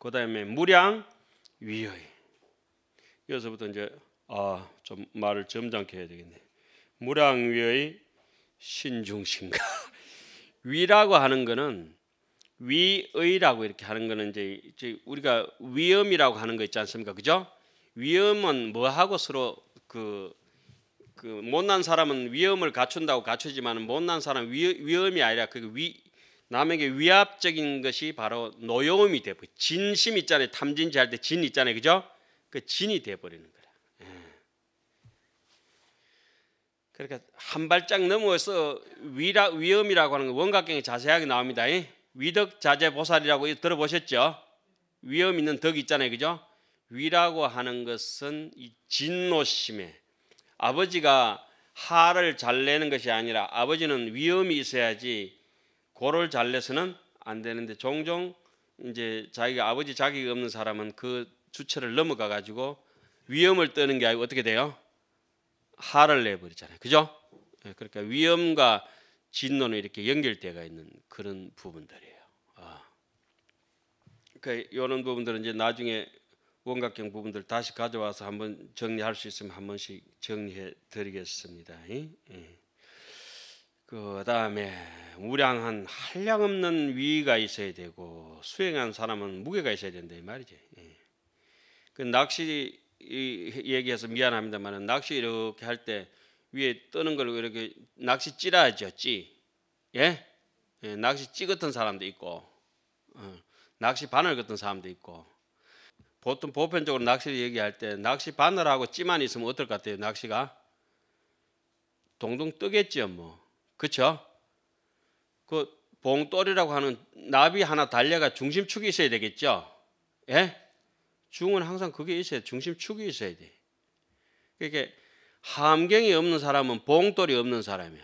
그 다음에 무량 위의. 여기서부터 이제 아좀 말을 점잖게 해야 되겠네. 무량 위의 신중심가. 위라고 하는 거는 위의라고 이렇게 하는 거는 이제 우리가 위엄이라고 하는 거 있지 않습니까? 그죠? 위엄은 뭐하고 서로 그, 그 못난 사람은 위엄을 갖춘다고 갖추지만 못난 사람 위, 위엄이 아니라 그 위, 남에게 위압적인 것이 바로 노여움이 되고 진심 있잖아요. 탐진지 할 때 진 있잖아요. 그죠? 그 진이 돼버리는 거라. 예. 그러니까 한 발짝 넘어서 위라, 위험이라고 하는 건 원각경에 자세하게 나옵니다. 위덕 자재 보살이라고 들어보셨죠? 위험 있는 덕 있잖아요. 그죠? 위라고 하는 것은 이 진노심에 아버지가 하를잘 내는 것이 아니라 아버지는 위험이 있어야지 고를 잘 내서는 안 되는데 종종 이제 자기가 아버지 자기가 없는 사람은 그 주체를 넘어가 가지고 위험을 떠는 게 아니고 어떻게 돼요? 하를 내버리잖아요. 그죠? 예, 그러니까 위험과 진노는 이렇게 연결되가 있는 그런 부분들이에요. 아. 그 이런 부분들은 이제 나중에 원각형 부분들 다시 가져와서 한번 정리할 수 있으면 한 번씩 정리해 드리겠습니다. 예? 예. 그 다음에 우량한 한량 없는 위가 있어야 되고 수행한 사람은 무게가 있어야 된다 이 말이지. 예. 그 낚시 얘기해서 미안합니다만 낚시 이렇게 할 때 위에 뜨는 걸 이렇게 낚시 찌라죠 찌. 예? 예? 낚시 찌같던 사람도 있고 어. 낚시 바늘 같은 사람도 있고 보통 보편적으로 낚시를 얘기할 때 낚시 바늘하고 찌만 있으면 어떨 것 같아요 낚시가? 동동 뜨겠죠 뭐. 그렇죠? 그 봉돌이라고 하는 나비 하나 달려가 중심축이 있어야 되겠죠. 예? 중은 항상 그게 있어야 돼. 중심축이 있어야 돼. 그러니까 함경이 없는 사람은 봉돌이 없는 사람이야.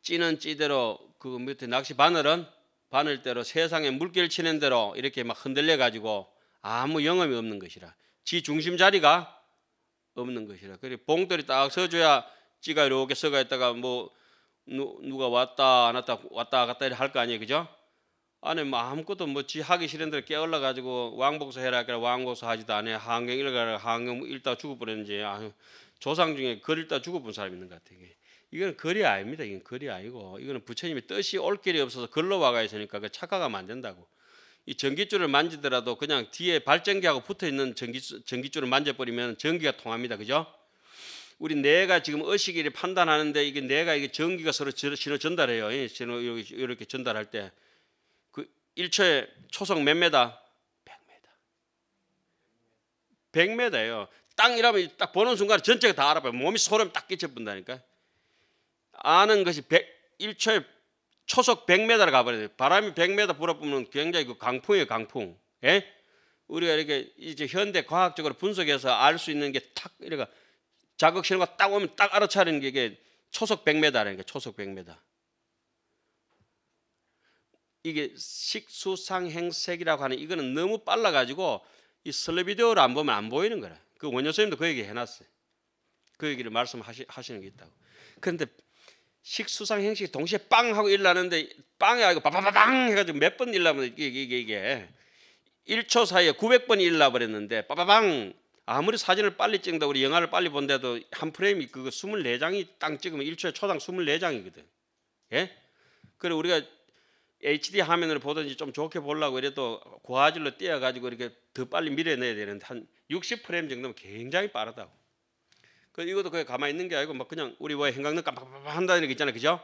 찌는 찌대로 그 밑에 낚시 바늘은 바늘대로 세상에 물길 치는 대로 이렇게 막 흔들려 가지고 아무 영험이 없는 것이라. 지 중심 자리가 없는 것이라. 그래 봉돌이 딱 서줘야 찌가 이렇게 서가 있다가 뭐 누, 누가 왔다 안 왔다 왔다 갔다 할거 아니에요, 그죠? 안에 뭐 아무것도 뭐지 하기 싫은 대로 깨어 가지고 왕복서 해라 그래 왕복서 하지도 않아 한경 읽어라 한경 읽다 뭐 죽어버렸는지 아, 조상 중에 글 읽다 죽어본 사람 있는 것 같아요. 이건 글이 아닙니다. 이건 글이 아니고 이거는 부처님이 뜻이 올 길이 없어서 글로 와가 있으니까 그 착각하면 안 된다고. 이 전기줄을 만지더라도 그냥 뒤에 발전기하고 붙어 있는 전기 전기줄을 만져버리면 전기가 통합니다. 그죠? 우리 뇌가 지금 의식이 판단하는데 이게 뇌가 이게 전기가 서로 신호 전달해요. 예, 신호 이렇게 전달할 때 그 1초에 초속 몇 메다? 1 0 0 메다. 1 0 0메다예요땅이라면딱 보는 순간 전체가 다 알아봐요. 몸이 소름 딱 끼쳐본다니까. 아는 것이 100, 1초에 초속 100m를 가버려요. 바람이 100m 불어보면 굉장히 그 강풍이에요, 강풍. 예? 우리가 이렇게 이제 현대 과학적으로 분석해서 알 수 있는 게 탁 이래가 자극 신호가 딱 오면 딱 알아차리는 게 이게 초속 100m라는 게 초속 100m. 이게 식수상행색이라고 하는 이거는 너무 빨라 가지고 이 슬립 비디오를 안 보면 안 보이는 거라. 그 원효선님도 그 얘기 해놨어요. 그 얘기를 말씀하시는 게 있다고. 그런데 식수상 행색 동시에 빵 하고 일나는데 빵이 아니고 빠바바방 해가지고 몇 번 일나면 이게 이게 이게 1초 사이에 900번이 일나버렸는데 빠바방 아무리 사진을 빨리 찍는다 고 우리 영화를 빨리 본데도 한 프레임이 그거 24장이 땅 찍으면 1초에 초당 24장이거든. 예? 그래 우리가 HD 화면을 보든지 좀 좋게 보려고 이래도 고화질로 띄어 가지고 이렇게 더 빨리 밀어내야 되는데 한 60프레임 정도면 굉장히 빠르다고. 그 이것도 그냥 가만히 있는 게 아니고 막 그냥 우리 뭐 행각눈 깜빡깜빡 한다는 게있잖아 그죠?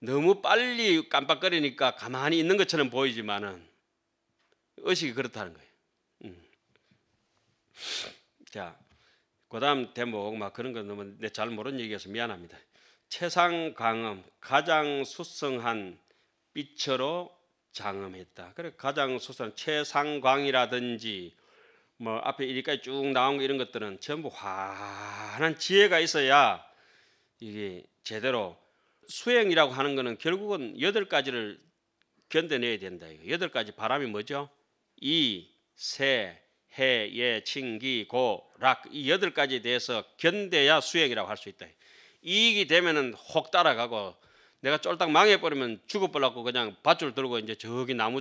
너무 빨리 깜빡거리니까 가만히 있는 것처럼 보이지만은 의식이 그렇다는 거예요. 음. 자, 그다음 대목 막 그런 거 너무 내잘 모르는 얘기여서 미안합니다. 최상 강음 가장 수성한 빛으로 장음했다. 그래 가장 수성 최상광이라든지 뭐 앞에 이리까지 쭉 나온 거 이런 것들은 전부 환한 지혜가 있어야 이게 제대로 수행이라고 하는 거는 결국은 여덟 가지를 견뎌내야 된다. 여덟 가지 바람이 뭐죠? 이, 세, 해, 예, 칭기, 고, 락 이 여덟 가지에 대해서 견뎌야 수행이라고 할 수 있다. 이익이 되면은 혹 따라가고 내가 쫄딱 망해버리면 죽어버렸고 그냥 밧줄 들고 이제 저기 나무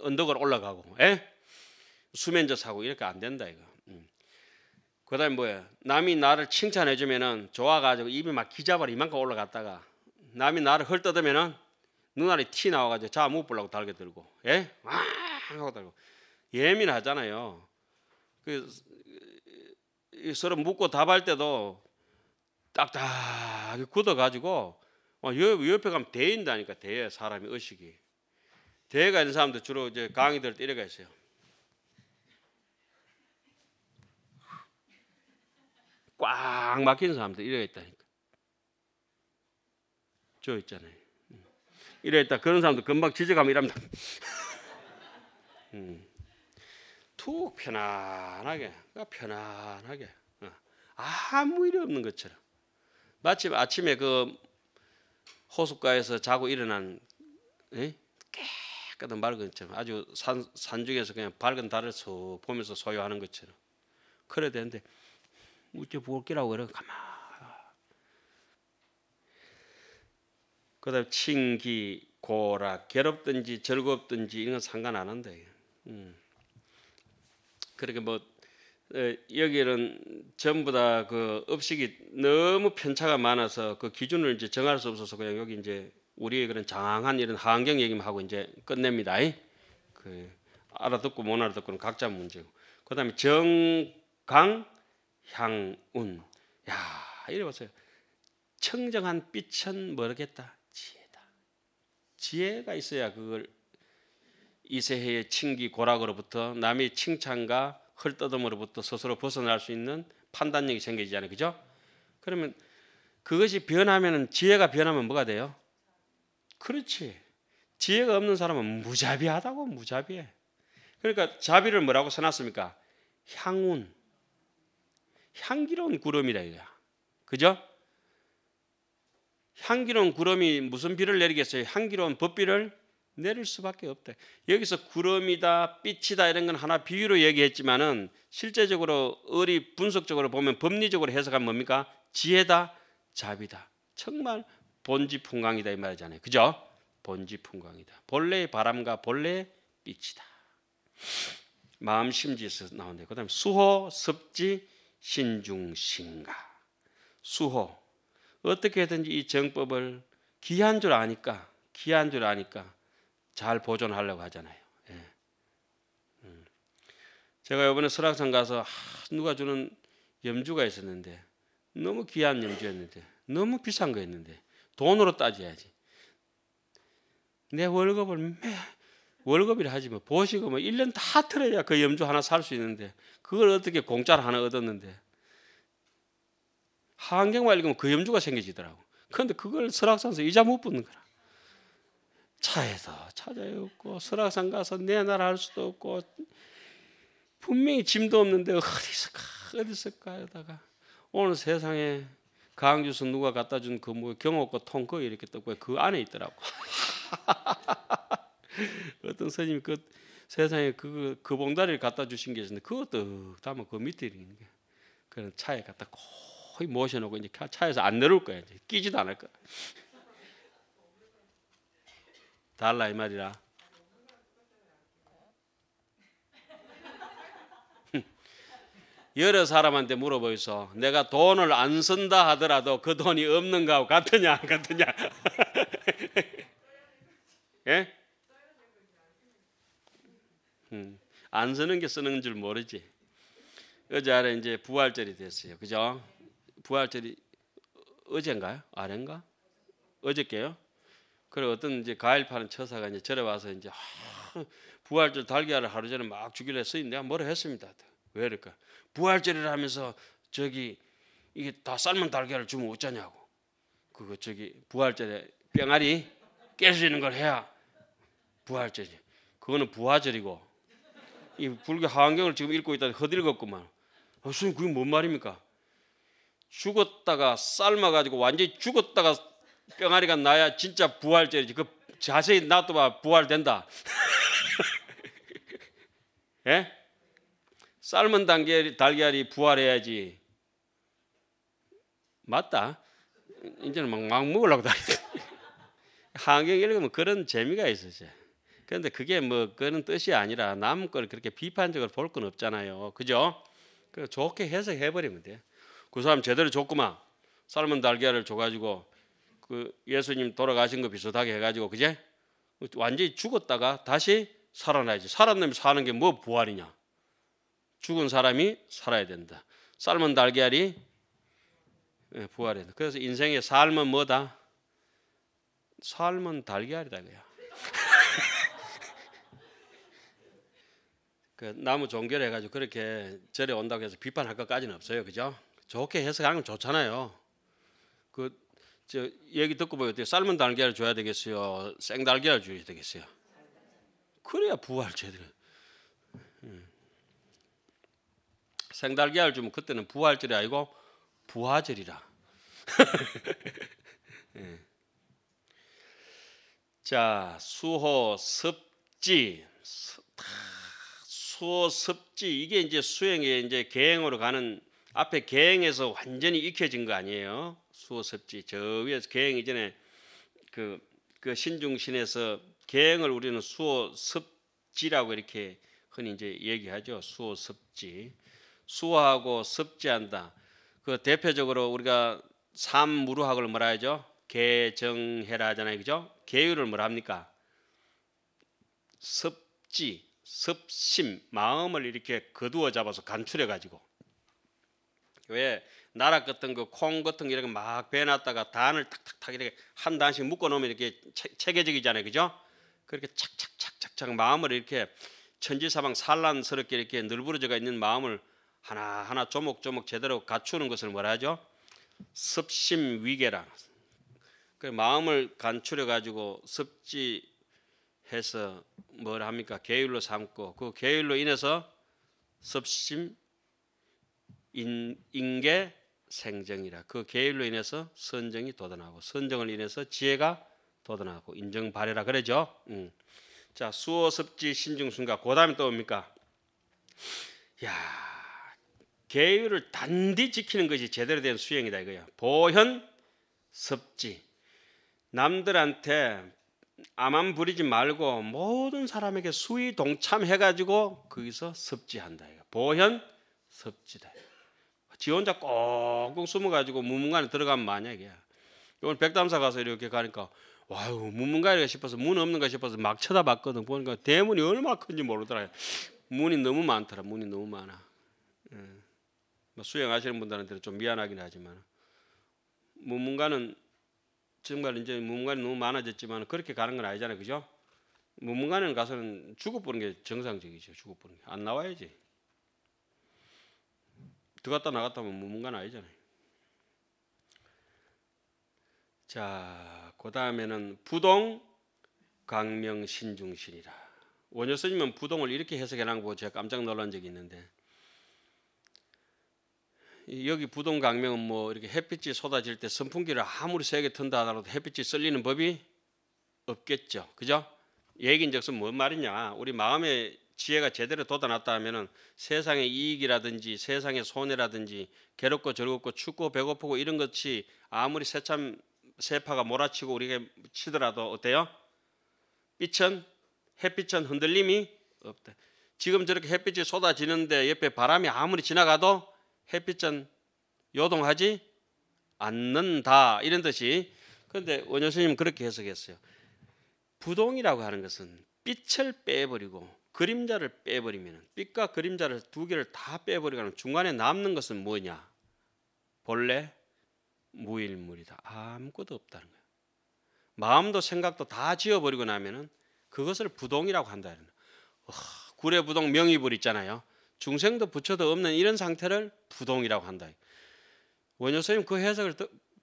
언덕을 올라가고 에? 수면제 사고 이렇게 안 된다 이거. 음. 그다음에 뭐야? 남이 나를 칭찬해 주면은 좋아가지고 입이 막 기자발이 만큼 올라갔다가 남이 나를 헐뜯으면은 눈알이 티 나와가지고 자못 보려고 달게 들고 예? 와 하고 달고 예민하잖아요. 그 서로 묻고 답할 때도 딱딱하게 굳어가지고 어, 옆에 가면 대인다니까 대에 사람이 의식이 대가 있는 사람도 주로 이제 강의 들을 때 이래가 있어요. 꽉 막힌 사람들 이래가 있다니까. 저 있잖아요. 음. 이래 있다 그런 사람도 금방 지적하면 이랍니다. 음. 툭 편안하게, 그러니까 편안하게, 어. 아무 일이 없는 것처럼. 마침 아침에 그 호숫가에서 자고 일어난 깨끗한 맑은 것처럼 아주 산, 산 중에서 그냥 밝은 달을 서 보면서 소유하는 것처럼 그래야 되는데 우째 부엌기라고 그래 가만 그 다음에 칭기 고락 괴롭든지 즐겁든지 이런 건 상관 안 한대 음. 그렇게 뭐 어, 여기는 전부 다그 업식이 너무 편차가 많아서 그 기준을 이제 정할 수 없어서 그냥 여기 이제 우리의 그런 장한 이런 환경 얘기만 하고 이제 끝냅니다. 그 알아듣고 못 알아듣고는 각자 문제고. 그다음에 정강 향운. 야 이래 보세요. 청정한 빛은 모르겠다. 지혜다. 지혜가 있어야 그걸 이세해의 칭기 고락으로부터 남의 칭찬과 헐떠음으로부터 스스로 벗어날 수 있는 판단력이 생기잖아요. 그죠? 그러면 그것이 변하면 지혜가 변하면 뭐가 돼요? 그렇지. 지혜가 없는 사람은 무자비하다고 무자비해. 그러니까 자비를 뭐라고 써놨습니까? 향운, 향기로운 구름이라 이거야. 그죠? 향기로운 구름이 무슨 비를 내리겠어요? 향기로운 법비를 내릴 수밖에 없다. 여기서 구름이다, 빛이다 이런 건 하나 비유로 얘기했지만은 실제적으로 어리 분석적으로 보면 법리적으로 해석하면 뭡니까? 지혜다, 자비다. 정말 본지 풍광이다 이 말이잖아요. 그죠? 본지 풍광이다. 본래의 바람과 본래의 빛이다. 마음 심지에서 나온다. 그다음 수호, 습지, 신중신가. 수호 어떻게든지 이 정법을 기한 줄 아니까 기한 줄 아니까 잘 보존하려고 하잖아요. 예. 음. 제가 이번에 설악산 가서 누가 주는 염주가 있었는데 너무 귀한 염주였는데 너무 비싼 거였는데 돈으로 따져야지. 내 월급을 매 월급이라 하지 뭐 보시고 뭐 1년 다 틀어야 그 염주 하나 살 수 있는데 그걸 어떻게 공짜로 하나 얻었는데 한경만 읽으면 그 염주가 생겨지더라고. 그런데 그걸 설악산에서 이자 못 붙는 거라. 차에서 찾아였고 설악산 가서 내놔라 할 수도 없고 분명히 짐도 없는데 어디서까 어디서까 하다가 오늘 세상에 강주에 누가 갖다 준 그 뭐 경호고 통거 이렇게 떴고 그 안에 있더라고. 어떤 스님그 세상에 그, 그 봉다리를 갖다 주신 게 있는데 그것도 담아 그 밑에 있는 게 그런 차에 갖다 거의 모셔놓고 이제 차에서 안 내려올 거야 이제 끼지도 않을 거야. 달라 이 말이라. 여러 사람한테 물어보이소. 내가 돈을 안 쓴다 하더라도 그 돈이 없는 거하고 같으냐 안 같으냐. 예? 음, 안 쓰는 게 쓰는 줄 모르지. 어제 아래 이제 부활절이 됐어요. 그죠? 부활절이 어젠가요? 아래인가? 어저께요? 그리고 어떤 이제 과일 파는 처사가 이제 절에 와서 이제 하, 부활절 달걀을 하루 전에 막 주기로 했으니 내가 뭐라 했습니다. 왜 이럴까? 부활절이라 하면서 저기 이게 다 삶은 달걀을 주면 어쩌냐고. 그거 저기 부활절에 뿅아리 깰수 있는 걸 해야 부활절이. 그거는 부활절이고 이 불교 하안경을 지금 읽고 있다 허들었구만. 아, 스님 그게 뭔 말입니까? 죽었다가 삶아가지고 완전히 죽었다가 뿅아리가 나야 진짜 부활절이지. 그 자세히 놔둬봐 부활된다. 예? 삶은 달걀이, 달걀이 부활해야지. 맞다. 이제는 막, 막 먹으려고 다니 는환경 읽으면 그런 재미가 있었어요. 그런데 그게 뭐 그런 뜻이 아니라 남걸 그렇게 비판적으로 볼 건 없잖아요. 그죠? 그 좋게 해석해 버리면 돼요. 그 사람 제대로 줬구만. 삶은 달걀을 줘가지고 그 예수님 돌아가신 거 비슷하게 해가지고 그제 완전히 죽었다가 다시 살아나야지. 살아나면 사는 게 뭐 부활이냐? 죽은 사람이 살아야 된다. 삶은 달걀이 예, 부활이다. 그래서 인생의 삶은 뭐다? 삶은 달걀이다 그야. 그 나무 종결해 가지고 그렇게 절에 온다고 해서 비판할 것까지는 없어요, 그죠? 좋게 해석하면 좋잖아요. 그저 얘기 듣고 보니 어때요? 삶은 달걀 줘야 되겠어요? 생달걀 줘야 되겠어요? 그래야 부활죄들은 음. 생달걀 주면 그때는 부활절이 아니고 부화절이라. 예. 자 수호 습지 수, 호 습지 이게 이제 수행에 이제 계행으로 가는 앞에 계행에서 완전히 익혀진 거 아니에요. 수호섭지 저 위에서 개행 이전에 그, 그 신중신에서 개행을 우리는 수호섭지라고 이렇게 흔히 이제 얘기하죠. 수호섭지. 수호하고 섭지한다. 그 대표적으로 우리가 삼무루학을 뭐라 하죠? 개정해라 하잖아요. 그죠? 개유를 뭐라 합니까? 섭지, 섭심, 마음을 이렇게 거두어 잡아서 간추려 가지고 왜 나락 같은 거 콩 같은 거 이렇게 막 베놨다가 단을 탁탁탁 이렇게 한 단씩 묶어 놓으면 이렇게 체, 계적이잖아요 그죠? 그렇게 착착착착착 마음을 이렇게 천지사방 산란스럽게 이렇게 늘부러져가 있는 마음을 하나하나 조목조목 제대로 갖추는 것을 뭐라 하죠? 습심위계라. 그 마음을 간추려 가지고 습지해서 뭘 합니까? 계율로 삼고 그 계율로 인해서 습심 인, 인계 생정이라 그 계율로 인해서 선정이 도단하고 선정을 인해서 지혜가 도단하고 인정 발해라 그러죠. 음. 자 수호섭지 신중순가 그다음에 또 뭡니까? 야 계율을 단디 지키는 것이 제대로 된 수행이다 이거야. 보현 섭지 남들한테 암만 부리지 말고 모든 사람에게 수위 동참해가지고 거기서 섭지한다. 보현 섭지다. 지 혼자 꽁꽁 숨어가지고 문문관에 들어가면 만약에야 오늘 백담사 가서 이렇게 가니까 와우 문문관이가 싶어서 문 없는가 싶어서 막 쳐다봤거든. 보니까 대문이 얼마나 큰지 모르더라. 문이 너무 많더라. 문이 너무 많아. 음. 수행하시는 분들한테는 좀 미안하긴 하지만 문문관은 정말 이제 문문관이 너무 많아졌지만 그렇게 가는 건 아니잖아요, 그죠? 문문관는 가서는 죽어보는 게 정상적이죠. 죽어보는 게 안 나와야지. 들어갔다 나갔다 하면 무문간 뭐 아니잖아요. 자, 그 다음에는 부동 강명 신중신이라. 원효 스님은 부동을 이렇게 해석해 놓은 거 보고 제가 깜짝 놀란 적이 있는데 여기 부동 강명은 뭐 이렇게 햇빛이 쏟아질 때 선풍기를 아무리 세게 튼다 하더라도 햇빛이 쏠리는 법이 없겠죠. 그죠? 얘긴즉슨 뭔 말이냐? 우리 마음에 지혜가 제대로 돋아났다 하면은 세상의 이익이라든지 세상의 손해라든지 괴롭고 즐겁고 춥고 배고프고 이런 것이 아무리 새참 세파가 몰아치고 우리에게 치더라도 어때요? 빛은 햇빛은 흔들림이 없다. 지금 저렇게 햇빛이 쏟아지는데 옆에 바람이 아무리 지나가도 햇빛은 요동하지 않는다 이런 뜻이 그런데 원효스님 그렇게 해석했어요. 부동이라고 하는 것은 빛을 빼버리고 그림자를 빼버리면 빛과 그림자를 두 개를 다 빼버리면 중간에 남는 것은 뭐냐? 본래 무일물이다. 아무것도 없다는 거야. 마음도 생각도 다 지워버리고 나면은 그것을 부동이라고 한다 어, 구례부동 명의불 있잖아요. 중생도 부처도 없는 이런 상태를 부동이라고 한다. 원효스님 그 해석을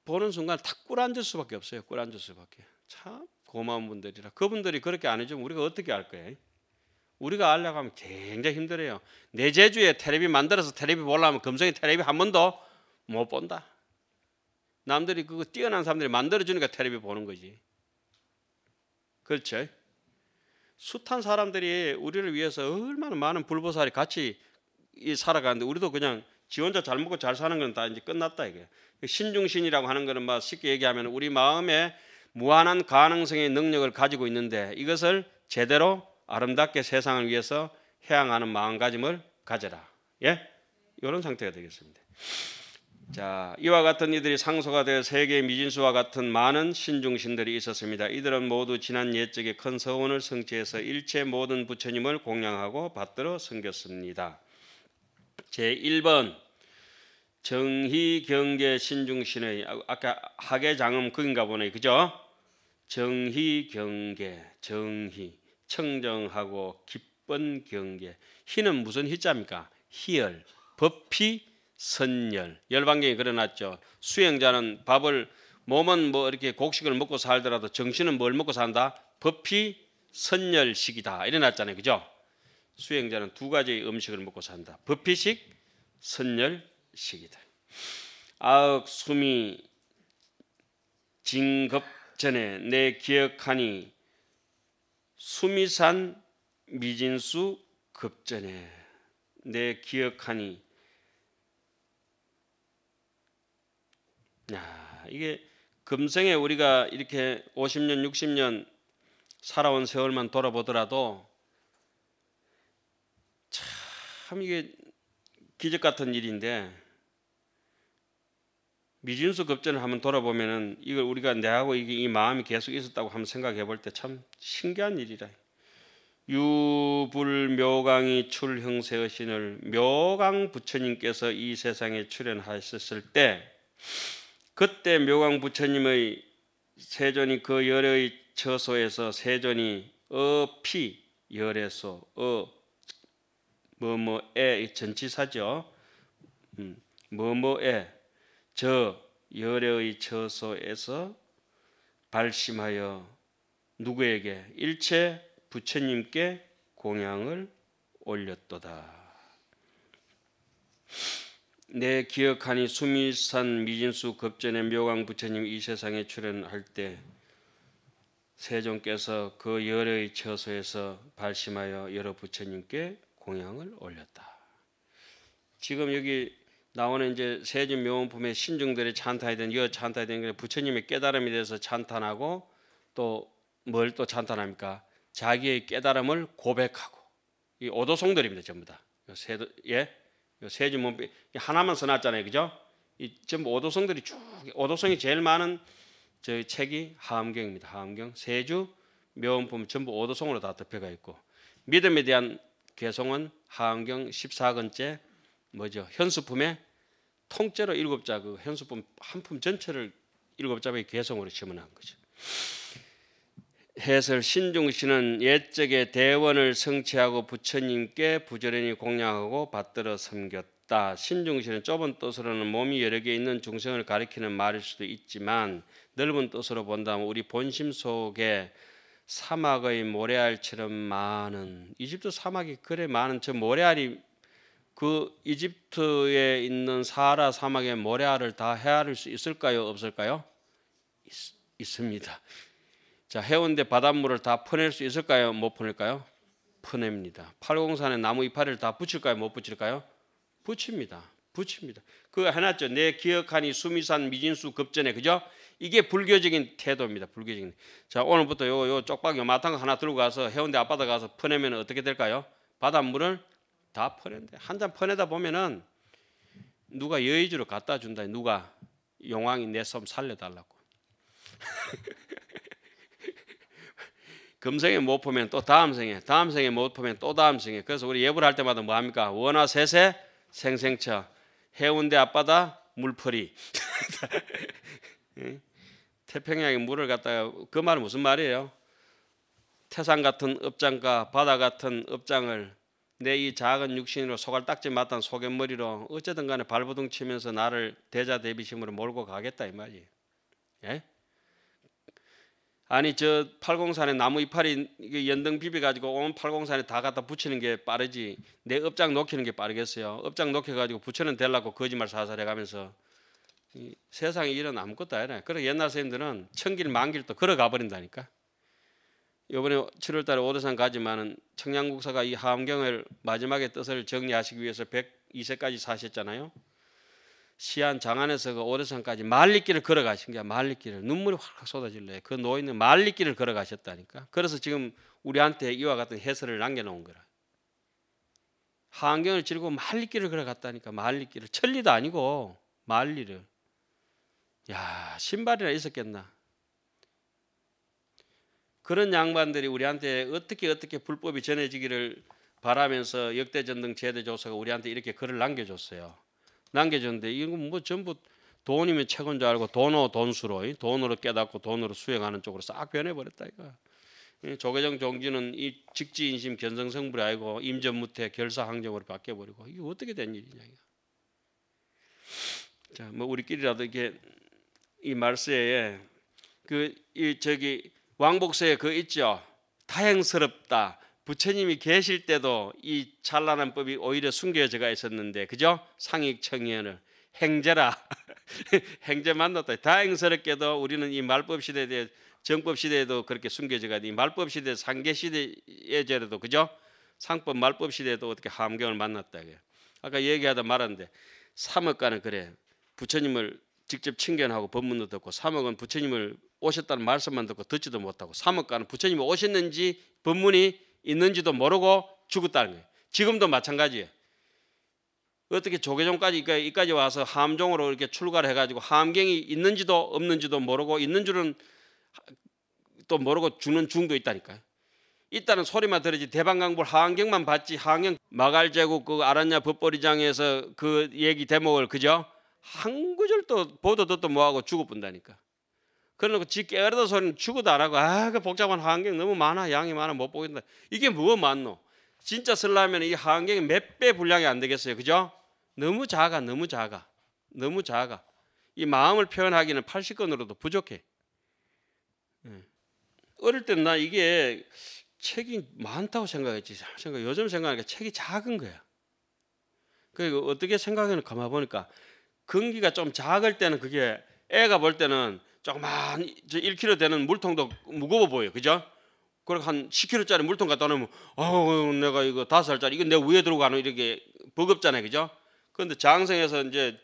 보는 순간 탁 꿀앉을 수밖에 없어요. 꿀앉을 수밖에. 참 고마운 분들이라. 그분들이 그렇게 안 해주면 우리가 어떻게 할 거예요? 우리가 알려고 하면 굉장히 힘들어요. 내 제주에 테레비 만들어서 테레비 보려면 금성에 테레비 한 번도 못 본다. 남들이 그거 뛰어난 사람들이 만들어주니까 테레비 보는 거지. 그렇죠? 숱한 사람들이 우리를 위해서 얼마나 많은 불보살이 같이 살아가는데 우리도 그냥 지 혼자 잘 먹고 잘 사는 건 다 이제 끝났다 이게. 신중신이라고 하는 거는 막 뭐 쉽게 얘기하면 우리 마음에 무한한 가능성의 능력을 가지고 있는데 이것을 제대로 아름답게 세상을 위해서 해양하는 마음가짐을 가져라. 예? 이런 상태가 되겠습니다. 자, 이와 같은 이들이 상소가 되어 세계 미진수와 같은 많은 신중신들이 있었습니다. 이들은 모두 지난 옛적의 큰 서원을 성취해서 일체 모든 부처님을 공양하고 받들어 섬겼습니다. 제 1번 정희 경계 신중신의 아까 하계 장음 그인가 보네. 그죠? 정희 경계 정희 청정하고 기쁜 경계. 희는 무슨 희자입니까? 희열, 법피, 선열. 열반경이 그려놨죠. 수행자는 밥을 몸은 뭐 이렇게 곡식을 먹고 살더라도 정신은 뭘 먹고 산다? 법피, 선열식이다. 일어났잖아요. 그죠? 수행자는 두 가지 음식을 먹고 산다. 법피식, 선열식이다. 아흑 숨이 진급전에 내 기억하니 수미산 미진수 급전에 내 기억하니 야, 이게 금생에 우리가 이렇게 50년, 60년 살아온 세월만 돌아보더라도 참 이게 기적 같은 일인데 미진수 급전을 한번 돌아보면은 이걸 우리가 내하고 이게 이 마음이 계속 있었다고 한번 생각해 볼 때 참 신기한 일이라. 유불묘강이 출형세의 신을 묘강 부처님께서 이 세상에 출연하셨을 때 그때 묘강 부처님의 세존이 그 열의 처소에서 세존이 어피 열에서 어뭐뭐의 전치사죠. 음, 뭐뭐에 저 열애의 처소에서 발심하여 누구에게 일체 부처님께 공양을 올렸도다. 내 기억하니 수미산 미진수 급전의 묘광 부처님 이 세상에 출연할 때 세종께서 그 열의 처소에서 발심하여 여러 부처님께 공양을 올렸다. 지금 여기 나오는 이제 세진 묘원품의 신중들의 찬타탄이찬타찬탄이게 부처님의 깨달음에 대해서 찬탄하고 또 뭘 또 찬탄합니까? 자기의 깨달음을 고백하고 이 오도송들입니다 전부 다. 요 세도 예, 요 세진 명 하나만 써놨잖아요, 그죠? 이 전부 오도성들이 쭉 오도성이 제일 많은 저희 책이 하암경입니다. 하암경 세주 묘원품 전부 오도성으로 다 덮여가 있고 믿음에 대한 개성은 하암경 14권째 뭐죠? 현수품에 통째로 일곱 자 그 현수품 한 품 전체를 일곱 자의 개성으로 지문한 거죠. 해설 신중 씨는 옛적에 대원을 성취하고 부처님께 부절연히 공양하고 받들어 섬겼다. 신중 씨는 좁은 뜻으로는 몸이 여러 개 있는 중생을 가리키는 말일 수도 있지만 넓은 뜻으로 본다면 우리 본심 속에 사막의 모래알처럼 많은 이집트 사막이 그래 많은 저 모래알이 그 이집트에 있는 사하라 사막의 모래알을 다 헤아릴 수 있을까요? 없을까요? 있, 있습니다. 자, 해운대 바닷물을 다 퍼낼 수 있을까요? 못 퍼낼까요? 퍼냅니다. 팔공산에 나무 이파리를 다 붙일까요? 못 붙일까요? 붙입니다. 붙입니다. 그해놨죠내 기억하니 수미산 미진수 급전에 그죠? 이게 불교적인 태도입니다. 불교적인. 자 오늘부터 요 요 쪽박이 마탕 하나 들고 가서 해운대 앞바다 가서 퍼내면 어떻게 될까요? 바닷물을 다 퍼낸대. 한잔 퍼내다 보면은 누가 여의주로 갖다 준다. 누가 용왕이 내섬 살려달라고. 금생에 못 보면 또 다음 생에, 다음 생에 못 보면 또 다음 생에. 그래서 우리 예불 할 때마다 뭐 합니까? 원화 세세 생생처, 해운대 앞바다 물풀이. 태평양에 물을 갖다가 그 말은 무슨 말이에요? 태산 같은 업장과 바다 같은 업장을 내이 작은 육신으로 속을 딱지 맞던 속의 머리로 어쨌든 간에 발버둥 치면서 나를 대자 대비심으로 몰고 가겠다 이 말이에요. 예? 아니 저 팔공산에 나무 이파리 연등 비벼 가지고 온 팔공산에 다 갖다 붙이는 게 빠르지 내 업장 놓기는 게 빠르겠어요. 업장 놓여 가지고 부처는 될라고 거짓말 사살해 가면서 세상에 이런 아무것도 아니네. 그래 그러니까 옛날 선생님들은 천길 만길또 걸어가 버린다니까. 이번에 7월 달에 오대산 가지만은 청양국사가이 함경을 마지막에 뜻을 정리하시기 위해서 102세까지 사셨잖아요. 시안 장안에서 그 오대산까지 말리길을 걸어가신 게 말리길을 눈물이 확 쏟아질래. 그 노인은 말리길을 걸어가셨다니까. 그래서 지금 우리한테 이와 같은 해설을 남겨놓은 거라. 한경을 지르고 말리길을 걸어갔다니까 말리길을 천리도 아니고 말리를. 야 신발이나 있었겠나. 그런 양반들이 우리한테 어떻게 어떻게 불법이 전해지기를 바라면서 역대전등 제대 조사가 우리한테 이렇게 글을 남겨줬어요. 남겨줬는데 이건 뭐 전부 돈이면 최인줄 알고 돈어 돈수로 돈으로 깨닫고 돈으로 수행하는 쪽으로 싹 변해버렸다 이거. 조계정 종지는 이 직지인심 견성성불이 아니고 임전무태 결사항정으로 바뀌어버리고 이게 어떻게 된 일이냐 이거. 자, 뭐 우리끼리라도 이게 이 말세에 그이 저기 왕복서에 그 있죠. 다행스럽다. 부처님이 계실 때도 이 찬란한 법이 오히려 숨겨져가 있었는데 그죠? 상익청년을 행제라 행제 만났다. 다행스럽게도 우리는 이 말법 시대에 대해 정법 시대에도 그렇게 숨겨져가 이 말법 시대 상계 시대에 제라도 그죠? 상법 말법 시대에도 어떻게 함경을 만났다. 아까 얘기하다 말았는데 사억가는 그래 부처님을 직접 친견하고 법문도 듣고 사억은 부처님을 오셨다는 말씀만 듣고 듣지도 못하고 사목가는 부처님이 오셨는지 법문이 있는지도 모르고 죽었다는 거예요. 지금도 마찬가지예요. 어떻게 조계종까지 이까지 와서 함종으로 이렇게 출가를 해가지고 함경이 있는지도 없는지도 모르고 있는 줄은 또 모르고 죽는 중도 있다니까요. 있다는 소리만 들으지 대방강불 하안경만 봤지 하안경 마갈제국 그 아란냐 법보리장에서 그 얘기 대목을 그죠 한 구절도 보도 듣도 뭐하고 죽어본다니까 그러고지 깨어다 소리는 죽어도 안 하고 아 그 복잡한 환경 너무 많아 양이 많아 못 보겠다 이게 뭐 많노 진짜 쓰려면 이 환경이 몇 배 분량이 안 되겠어요 그죠 너무 작아 너무 작아 너무 작아 이 마음을 표현하기는 80건으로도 부족해 예. 어릴 때는 나 이게 책이 많다고 생각했지 생각 요즘 생각하니까 책이 작은 거야 그리고 어떻게 생각해는 가만 보니까 근기가 좀 작을 때는 그게 애가 볼 때는 조그만 1kg 되는 물통도 무거워 보여. 그죠? 그리고 한 10kg짜리 물통 갖다 놓으면 어우 내가 이거 다 살짜리 이거 내 위에 들어가는 이렇게 버겁잖아요. 그죠? 그런데 장성에서 이제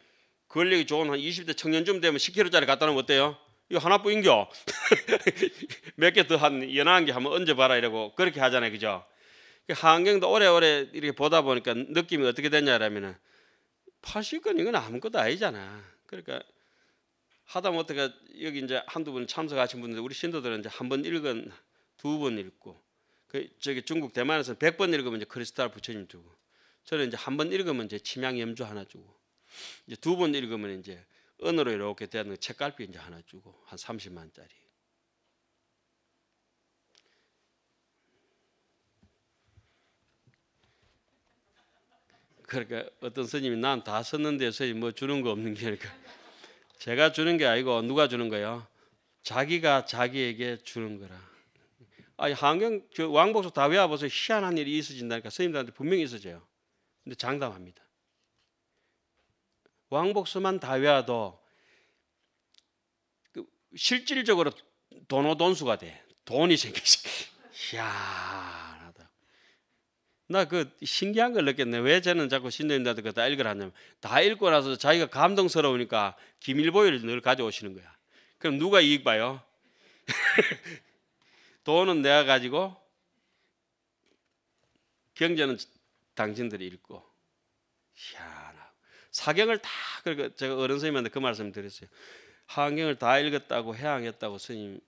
권력이 좋은 한 20대 청년쯤 되면 10kg짜리 갖다 놓으면 어때요? 이거 하나 뿐인겨. 몇 개 더 한 연한 게 한번 얹어봐라 이러고 그렇게 하잖아요. 그죠? 그 환경도 오래오래 이렇게 보다 보니까 느낌이 어떻게 되냐라면은 80건 이건 아무것도 아니잖아. 그러니까 하다못해 여기 이제 한두 분 참석하신 분들 우리 신도들은 이제 한 번 읽은 두 번 읽고 그 저기 중국 대만에서는 100번 읽으면 이제 크리스탈 부처님 주고 저는 이제 한 번 읽으면 이제 침양 염주 하나 주고 이제 두 번 읽으면 이제 은으로 이렇게 되는 책갈피 이제 하나 주고 한 30만 짜리. 그러니까 어떤 스님이 난 다 썼는데 스님 뭐 주는 거 없는 게 그러니까 제가 주는 게 아니고 누가 주는 거예요? 자기가 자기에게 주는 거라. 아, 한경 왕복서 다 외워보세요. 희한한 일이 있어진다니까 스님들한테 분명히 있어져요. 근데 장담합니다. 왕복서만 다 외워도 그 실질적으로 돈오돈수가 돼. 돈이 생기지. 이야. 나그 신기한 걸 느꼈네. 왜 쟤는 자꾸 신도님들한테 그다 읽으라 하냐면 다 읽고 나서 자기가 감동스러우니까 기밀보유를 늘 가져오시는 거야. 그럼 누가 이익 봐요? 돈은 내가 가지고 경제는 당신들이 읽고 희한하고 사경을 다 그리고 제가 어른 선생님한테 그 말씀 드렸어요. 한경을 다 읽었다고 해양했다고 스님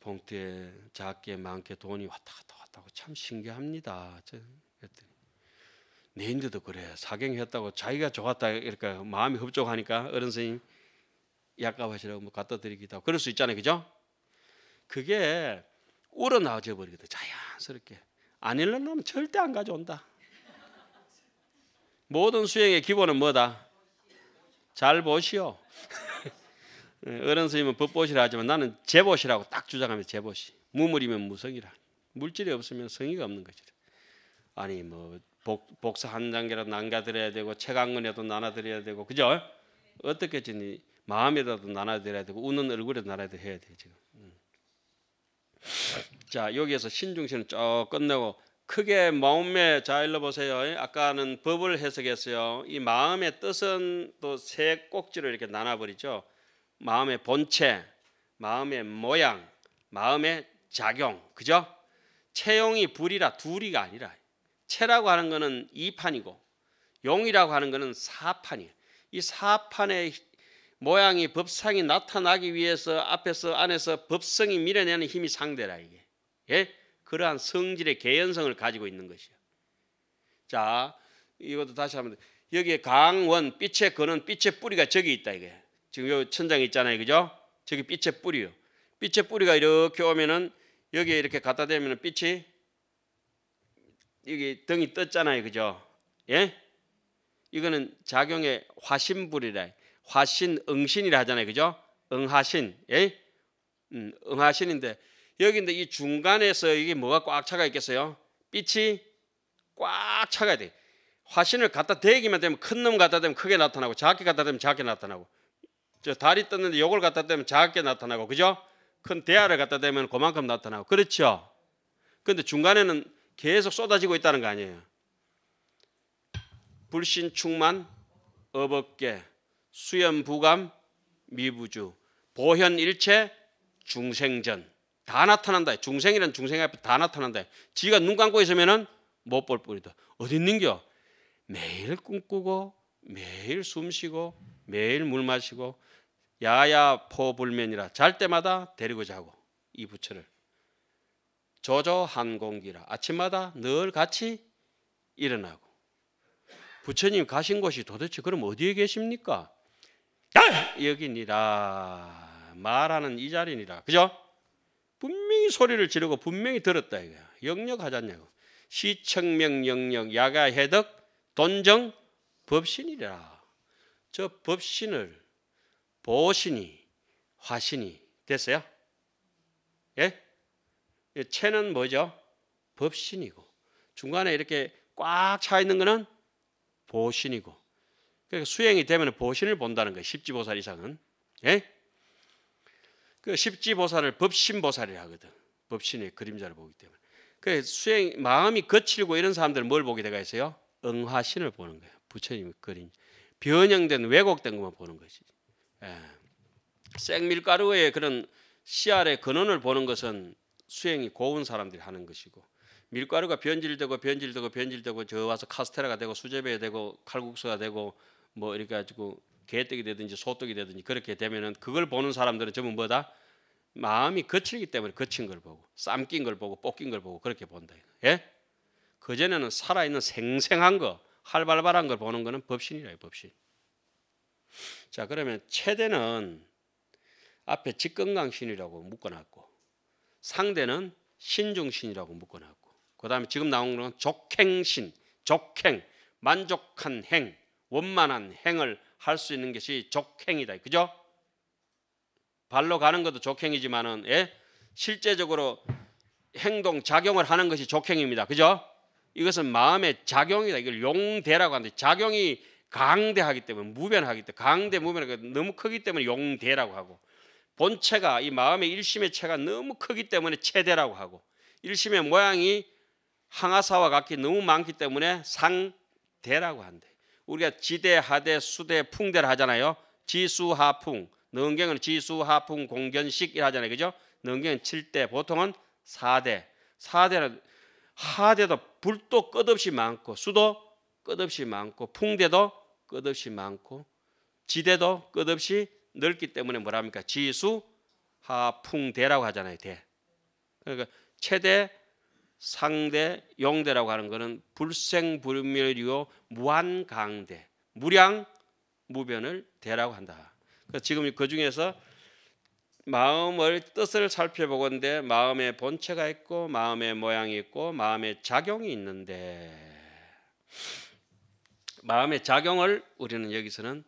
봉투에 작게 많게 돈이 왔다 갔다 왔다고 참 신기합니다. 그랬더니 내인데도 그래 사경했다고 자기가 좋았다 이렇게 마음이 흡족하니까 어른 선생님 약값하시라고 뭐 갖다 드리기도 하고 그럴 수 있잖아요 그죠? 그게 우러나져 버리거든 자연스럽게 안일어나면 절대 안 가져온다 모든 수행의 기본은 뭐다? 잘 보시오 어른 선생님은 법보시라 하지만 나는 재보시라고 딱 주장하면서 재보시 무물이면 무성이라 물질이 없으면 성의가 없는 것이라 아니 뭐 복, 복사 한 단계라도 남겨드려야 되고 책한권이도 나눠드려야 되고 그죠? 어떻게 지니 마음에라도 나눠드려야 되고 우는 얼굴에도 나눠드해야돼 지금. 음. 자 여기에서 신중신을 쭉 끝내고 크게 마음에 잘 읽어보세요. 아까는 법을 해석했어요. 이 마음의 뜻은 또 세 꼭지로 이렇게 나눠버리죠. 마음의 본체, 마음의 모양, 마음의 작용, 그죠? 채용이 불이라 둘이가 아니라 체라고 하는 것은 2판이고 용이라고 하는 것은 4판이에요. 이 4판의 모양이 법상이 나타나기 위해서 앞에서 안에서 법성이 밀어내는 힘이 상대라 이게. 예? 그러한 성질의 개연성을 가지고 있는 것이요. 에 자, 이것도 다시 한번 여기에 강원 빛의 거는 빛의 뿌리가 저기 있다 이게. 지금 여기 천장 있잖아요. 그죠? 저기 빛의 뿌리요. 빛의 뿌리가 이렇게 오면은 여기에 이렇게 갖다 대면은 빛이 여기 등이 떴잖아요. 그죠? 예? 이거는 작용의 화신불이라. 화신 응신이라 하잖아요. 그죠? 응하신. 예? 음, 응하신인데 여기인데 이 중간에서 이게 뭐가 꽉 차가 있겠어요? 빛이 꽉 차가 돼. 화신을 갖다 대기만 되면 큰 놈 갖다 대면 크게 나타나고 작게 갖다 대면 작게 나타나고 저 달이 떴는데 요걸 갖다 대면 작게 나타나고 그죠? 큰 대야를 갖다 대면 그만큼 나타나고 그렇죠? 근데 중간에는 계속 쏟아지고 있다는 거 아니에요. 불신 충만, 업업계, 수염 부감, 미부주, 보현 일체, 중생전 다 나타난다. 중생이란 중생 앞에 다 나타난다. 지가 눈 감고 있으면은 못 볼 뿐이다. 어디 있는겨? 매일 꿈꾸고 매일 숨쉬고 매일 물 마시고 야야포불면이라 잘 때마다 데리고 자고 이 부처를 조조 항공기라 아침마다 늘 같이 일어나고 부처님 가신 곳이 도대체 그럼 어디에 계십니까? 여기니라 말하는 이 자리니라 그죠? 분명히 소리를 지르고 분명히 들었다 이거야 영역하잖냐고 시청명 영역 야가 해덕 돈정 법신이라 저 법신을 보신이 화신이 됐어요? 예? 체는 뭐죠? 법신이고 중간에 이렇게 꽉 차 있는 것은 보신이고 그러니까 수행이 되면 보신을 본다는 거예요. 십지보살 이상은 예? 그 십지보살을 법신보살이라 하거든. 법신의 그림자를 보기 때문에 그 수행 마음이 거칠고 이런 사람들은 뭘 보게 돼가 있어요? 응화신을 보는 거예요. 부처님 그림 변형된 왜곡된 것만 보는 것지 예. 생밀가루의 그런 씨알의 근원을 보는 것은 수행이 고운 사람들이 하는 것이고 밀가루가 변질되고 변질되고 변질되고 저 와서 카스테라가 되고 수제비가 되고 칼국수가 되고 뭐 이렇게 가지고 개떡이 되든지 소떡이 되든지 그렇게 되면은 그걸 보는 사람들은 전부 뭐다 마음이 거칠기 때문에 거친 걸 보고 쌈긴걸 보고 볶인 걸 보고 그렇게 본다. 예? 그 전에는 살아 있는 생생한 거활발발한걸 보는 거는 법신이라요 법신. 자 그러면 최대는 앞에 직건강신이라고 묶어놨고 상대는 신중신이라고 묶어놨고 그 다음에 지금 나온 건 적행신, 적행, 만족한 행, 원만한 행을 할 수 있는 것이 적행이다. 그죠? 발로 가는 것도 적행이지만은 예? 실제적으로 행동 작용을 하는 것이 적행입니다. 그죠? 이것은 마음의 작용이다. 이걸 용대라고 하는데 작용이 강대하기 때문에 무변하기 때문에 강대 무변하기 때문에 너무 크기 때문에 용대라고 하고 본체가 이 마음의 일심의 체가 너무 크기 때문에 체대라고 하고 일심의 모양이 항아사와 같기 너무 많기 때문에 상대라고 한대. 우리가 지대, 하대, 수대, 풍대를 하잖아요. 지수하풍. 능경은 지수하풍 공견식이라 하잖아요. 그죠? 능경은 7대, 보통은 4대. 4대는 하대도 불도 끝없이 많고 수도 끝없이 많고 풍대도 끝없이 많고 지대도 끝없이 넓기 때문에 뭐랍니까? 지수 하풍대라고 하잖아요. 대. 그러니까 최대 상대 용대라고 하는 거는 불생불멸이요 무한강대 무량 무변을 대라고 한다. 그러니까 지금 그 중에서 마음을 뜻을 살펴보건대 마음의 본체가 있고 마음의 모양이 있고 마음의 작용이 있는데 마음의 작용을 우리는 여기서는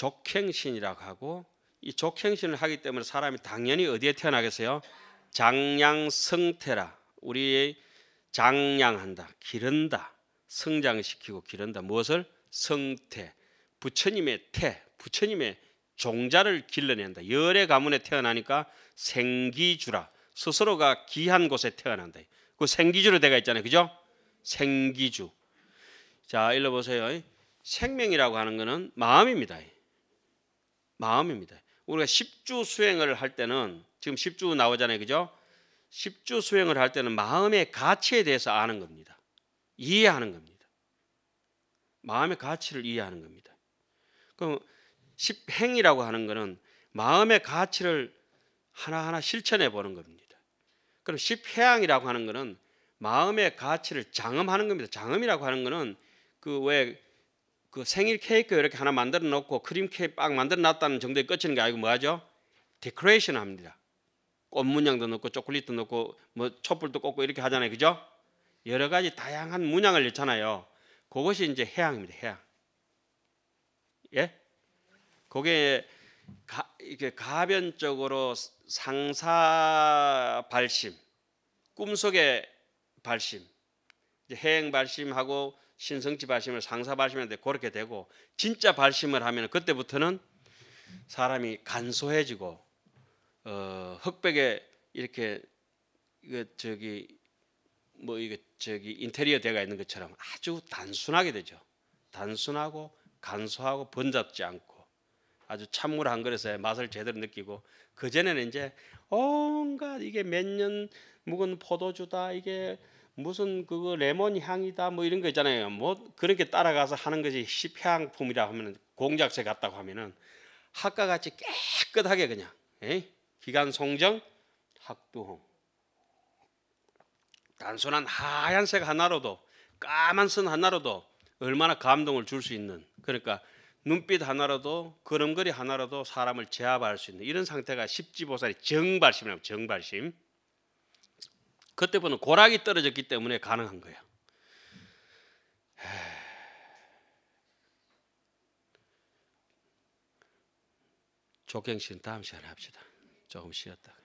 적행신이라고 하고 이 적행신을 하기 때문에 사람이 당연히 어디에 태어나겠어요? 장양성태라 우리 장양한다 기른다 성장시키고 기른다 무엇을 성태 부처님의 태 부처님의 종자를 길러낸다 열의 가문에 태어나니까 생기주라 스스로가 기한 곳에 태어난다 그 생기주로 되가 있잖아요 그죠 생기주 자 일러 보세요 생명이라고 하는 것은 마음입니다 마음입니다. 우리가 10주 수행을 할 때는 지금 10주 나오잖아요. 그죠? 10주 수행을 할 때는 마음의 가치에 대해서 아는 겁니다. 이해하는 겁니다. 마음의 가치를 이해하는 겁니다. 그럼 10행이라고 하는 것은 마음의 가치를 하나하나 실천해 보는 겁니다. 그럼 1 0해이라고 하는 것은 마음의 가치를 장음하는 겁니다. 장음이라고 하는 것은 그왜 그 생일 케이크 이렇게 하나 만들어 놓고 크림 케이크 빵 만들어 놨다는 정도에 끝이는 게 아니고 뭐하죠? 데코레이션 합니다. 꽃 문양도 넣고 초콜릿도 넣고 뭐 촛불도 꽂고 이렇게 하잖아요. 그죠? 여러 가지 다양한 문양을 넣잖아요. 그것이 이제 해양입니다. 해양. 예? 그게 가, 이게 가변적으로 상사 발심, 꿈속의 발심, 해양 발심하고 신성치 발심을 상사 발심인데 그렇게 되고 진짜 발심을 하면 그때부터는 사람이 간소해지고 어, 흑백에 이렇게 이거 그 저기 뭐 이거 저기 인테리어 대가 있는 것처럼 아주 단순하게 되죠. 단순하고 간소하고 번잡지 않고 아주 찬물 한 그릇에 맛을 제대로 느끼고 그 전에는 이제 온갖 이게 몇 년 묵은 포도주다 이게 무슨 그거 레몬 향이다 뭐 이런 거 있잖아요. 뭐 그런 게 따라가서 하는 것이 십향품이라 하면 공작새 같다고 하면은 학과 같이 깨끗하게 그냥 에? 예? 기간 송정 학두홍 단순한 하얀색 하나로도 까만 선 하나로도 얼마나 감동을 줄 수 있는 그러니까 눈빛 하나로도 걸음걸이 하나로도 사람을 제압할 수 있는 이런 상태가 십지보살의 정발심이라고 정발심. 그때부터는 고락이 떨어졌기 때문에 가능한 거예요. 조경 씨 다음 시간에 합시다. 조금 쉬었다